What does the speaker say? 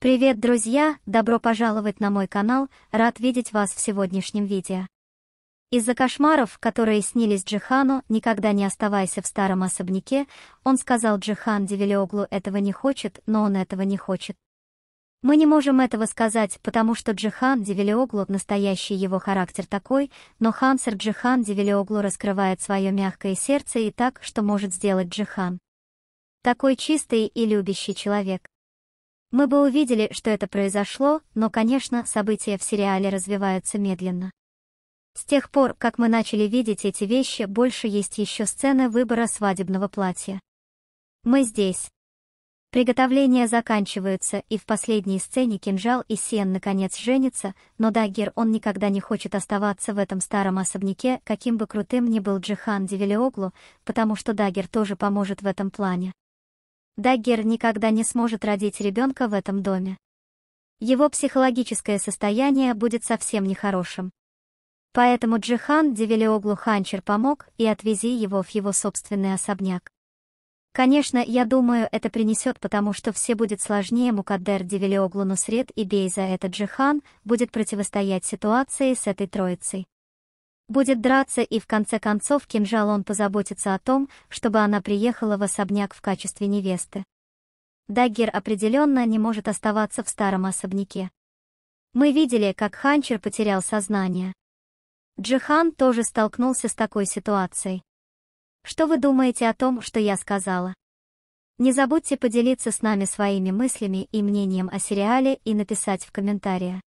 Привет, друзья! Добро пожаловать на мой канал, рад видеть вас в сегодняшнем видео. Из-за кошмаров, которые снились Джихану, никогда не оставайся в старом особняке, он сказал Джихан Девелеоглу этого не хочет, но он этого не хочет. Мы не можем этого сказать, потому что Джихан Девелеоглу, настоящий его характер такой, но Хансер Джихан Девелеоглу раскрывает свое мягкое сердце и так, что может сделать Джихан. Такой чистый и любящий человек. Мы бы увидели, что это произошло, но, конечно, события в сериале развиваются медленно. С тех пор, как мы начали видеть эти вещи, больше есть еще сцены выбора свадебного платья. Мы здесь. Приготовления заканчиваются, и в последней сцене кинжал и Сен наконец женятся, но Даггер он никогда не хочет оставаться в этом старом особняке, каким бы крутым ни был Джихан Девелиоглу, потому что Даггер тоже поможет в этом плане. Даггер никогда не сможет родить ребенка в этом доме. Его психологическое состояние будет совсем нехорошим. Поэтому Джихан Девелиоглу Ханчер помог и отвези его в его собственный особняк. Конечно, я думаю, это принесет, потому что все будет сложнее Мукаддер Девелиоглу Нусред и Бейза этот Джихан будет противостоять ситуации с этой троицей. Будет драться и в конце концов кинжал он позаботится о том, чтобы она приехала в особняк в качестве невесты. Даггер определенно не может оставаться в старом особняке. Мы видели, как Ханчер потерял сознание. Джихан тоже столкнулся с такой ситуацией. Что вы думаете о том, что я сказала? Не забудьте поделиться с нами своими мыслями и мнением о сериале и написать в комментариях.